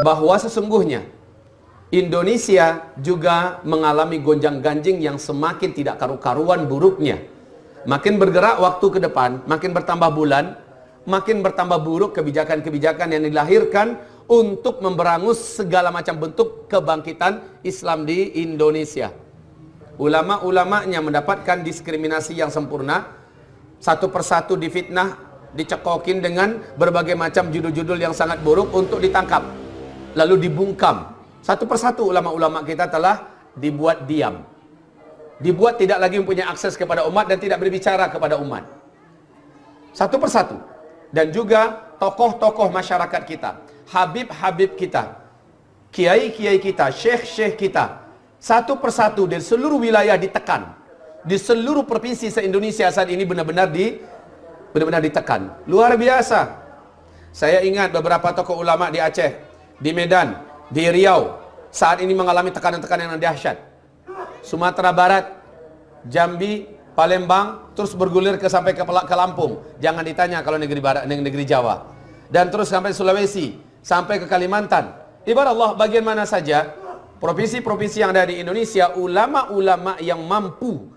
bahwa sesungguhnya Indonesia juga mengalami gonjang-ganjing yang semakin tidak karu-karuan buruknya. Makin bergerak waktu ke depan, makin bertambah bulan, makin bertambah buruk kebijakan-kebijakan yang dilahirkan untuk memberangus segala macam bentuk kebangkitan Islam di Indonesia. Ulama-ulamanya mendapatkan diskriminasi yang sempurna, satu persatu difitnah, dicekokin dengan berbagai macam judul-judul yang sangat buruk untuk ditangkap lalu dibungkam. Satu persatu ulama-ulama kita telah dibuat diam. Dibuat tidak lagi mempunyai akses kepada umat dan tidak berbicara kepada umat. Satu persatu. Dan juga tokoh-tokoh masyarakat kita. Habib-habib kita. Kiai-kiai kita. Syekh-syekh kita. Satu persatu dari seluruh wilayah ditekan. Di seluruh provinsi se-Indonesia saat ini benar-benar di benar-benar ditekan. Luar biasa. Saya ingat beberapa tokoh ulama di Aceh di Medan, di Riau, saat ini mengalami tekanan-tekanan yang dahsyat. Sumatera Barat, Jambi, Palembang, terus bergulir ke sampai ke, ke Lampung. Jangan ditanya kalau negeri Barat, negeri Jawa. Dan terus sampai Sulawesi, sampai ke Kalimantan. Ibarat Allah bagian mana saja, provinsi-provinsi yang ada di Indonesia, ulama-ulama yang mampu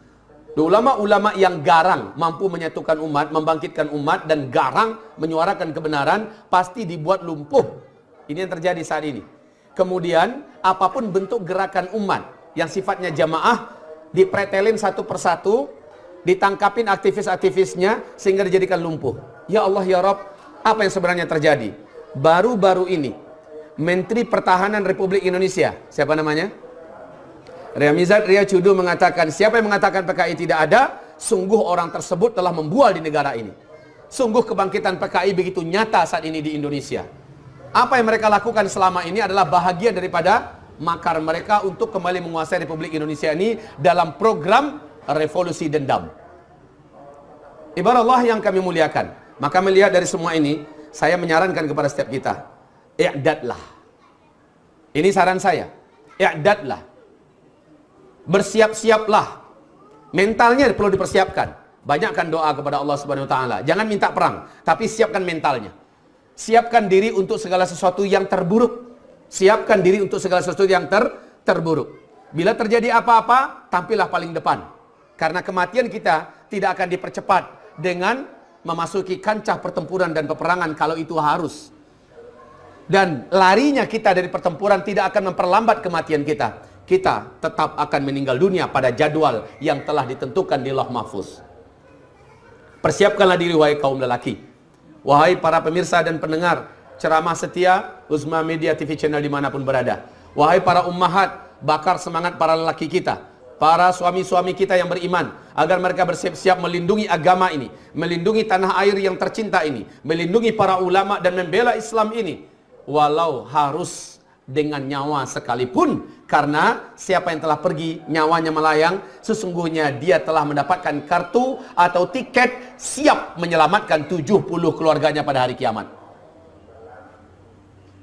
Ulama-ulama yang garang mampu menyatukan umat, membangkitkan umat dan garang menyuarakan kebenaran pasti dibuat lumpuh ini yang terjadi saat ini. Kemudian apapun bentuk gerakan umat yang sifatnya jamaah dipretelin satu persatu, ditangkapin aktivis-aktivisnya sehingga dijadikan lumpuh. Ya Allah ya Rob, apa yang sebenarnya terjadi? Baru-baru ini Menteri Pertahanan Republik Indonesia, siapa namanya? Ria Mizat, Ria Cudu mengatakan, siapa yang mengatakan PKI tidak ada, sungguh orang tersebut telah membual di negara ini. Sungguh kebangkitan PKI begitu nyata saat ini di Indonesia. Apa yang mereka lakukan selama ini adalah bahagia daripada makar mereka untuk kembali menguasai Republik Indonesia ini dalam program revolusi dendam. Ibarat Allah yang kami muliakan. Maka melihat dari semua ini, saya menyarankan kepada setiap kita, i'dadlah. Ini saran saya. I'dadlah. Bersiap-siaplah. Mentalnya perlu dipersiapkan. Banyakkan doa kepada Allah Subhanahu wa taala. Jangan minta perang, tapi siapkan mentalnya siapkan diri untuk segala sesuatu yang terburuk. Siapkan diri untuk segala sesuatu yang ter terburuk. Bila terjadi apa-apa, tampillah paling depan. Karena kematian kita tidak akan dipercepat dengan memasuki kancah pertempuran dan peperangan kalau itu harus. Dan larinya kita dari pertempuran tidak akan memperlambat kematian kita. Kita tetap akan meninggal dunia pada jadwal yang telah ditentukan di Loh Mahfuz. Persiapkanlah diri wahai kaum lelaki Wahai para pemirsa dan pendengar ceramah setia Usma Media TV Channel dimanapun berada. Wahai para ummahat, bakar semangat para lelaki kita. Para suami-suami kita yang beriman Agar mereka bersiap-siap melindungi agama ini Melindungi tanah air yang tercinta ini Melindungi para ulama dan membela Islam ini Walau harus dengan nyawa sekalipun. Karena siapa yang telah pergi nyawanya melayang, sesungguhnya dia telah mendapatkan kartu atau tiket siap menyelamatkan 70 keluarganya pada hari kiamat.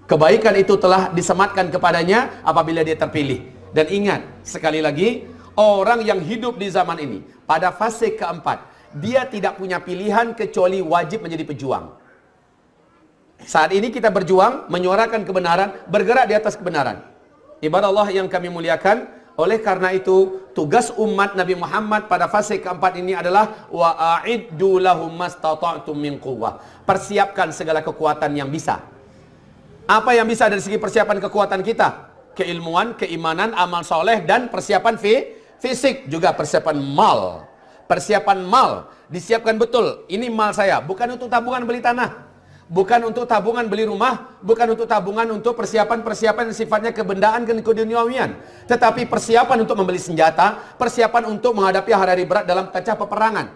Kebaikan itu telah disematkan kepadanya apabila dia terpilih. Dan ingat, sekali lagi, orang yang hidup di zaman ini, pada fase keempat, dia tidak punya pilihan kecuali wajib menjadi pejuang. Saat ini kita berjuang menyuarakan kebenaran, bergerak di atas kebenaran. Ibadah Allah yang kami muliakan, oleh karena itu tugas umat Nabi Muhammad pada fase keempat ini adalah a'iddu lahum mastata'tum min quwwah. Persiapkan segala kekuatan yang bisa. Apa yang bisa dari segi persiapan kekuatan kita? Keilmuan, keimanan, amal soleh, dan persiapan fi fisik. Juga persiapan mal. Persiapan mal. Disiapkan betul. Ini mal saya. Bukan untuk tabungan beli tanah bukan untuk tabungan beli rumah, bukan untuk tabungan untuk persiapan-persiapan sifatnya kebendaan dan keduniawian, tetapi persiapan untuk membeli senjata, persiapan untuk menghadapi hari-hari berat dalam kancah peperangan.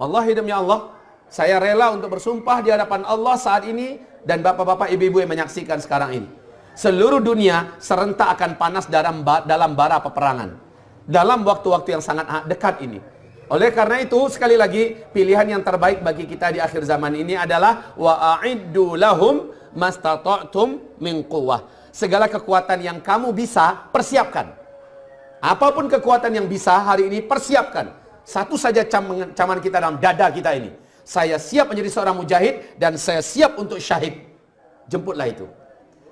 Wallahi demi Allah, saya rela untuk bersumpah di hadapan Allah saat ini dan bapak-bapak ibu-ibu yang menyaksikan sekarang ini. Seluruh dunia serentak akan panas dalam dalam bara peperangan. Dalam waktu-waktu yang sangat dekat ini. Oleh karena itu sekali lagi pilihan yang terbaik bagi kita di akhir zaman ini adalah wa'iddu lahum mastata'tum min quwwah. Segala kekuatan yang kamu bisa persiapkan. Apapun kekuatan yang bisa hari ini persiapkan. Satu saja cam caman kita dalam dada kita ini. Saya siap menjadi seorang mujahid dan saya siap untuk syahid. Jemputlah itu.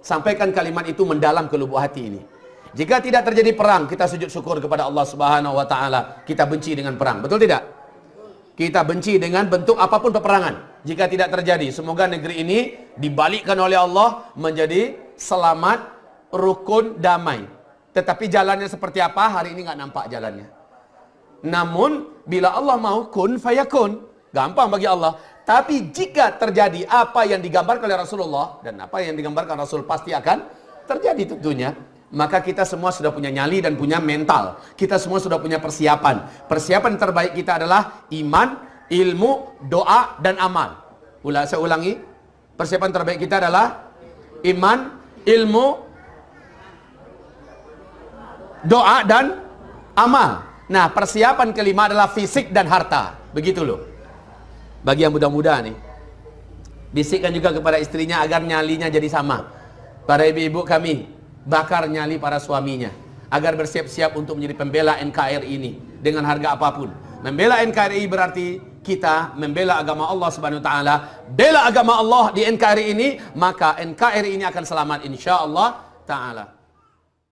Sampaikan kalimat itu mendalam ke lubuk hati ini. Jika tidak terjadi perang, kita sujud syukur kepada Allah Subhanahu wa taala. Kita benci dengan perang. Betul tidak? Kita benci dengan bentuk apapun peperangan. Jika tidak terjadi, semoga negeri ini dibalikkan oleh Allah menjadi selamat, rukun, damai. Tetapi jalannya seperti apa? Hari ini nggak nampak jalannya. Namun bila Allah mau kun fayakun, gampang bagi Allah. Tapi jika terjadi apa yang digambarkan oleh Rasulullah dan apa yang digambarkan Rasul pasti akan terjadi tentunya maka kita semua sudah punya nyali dan punya mental. Kita semua sudah punya persiapan. Persiapan terbaik kita adalah iman, ilmu, doa, dan amal. Ula, saya ulangi. Persiapan terbaik kita adalah iman, ilmu, doa, dan amal. Nah, persiapan kelima adalah fisik dan harta. Begitu loh. Bagi yang muda-muda nih. Bisikkan juga kepada istrinya agar nyalinya jadi sama. Para ibu-ibu kami, bakar nyali para suaminya agar bersiap-siap untuk menjadi pembela NKRI ini dengan harga apapun. Membela NKRI berarti kita membela agama Allah Subhanahu wa taala. Bela agama Allah di NKRI ini, maka NKRI ini akan selamat insyaallah taala.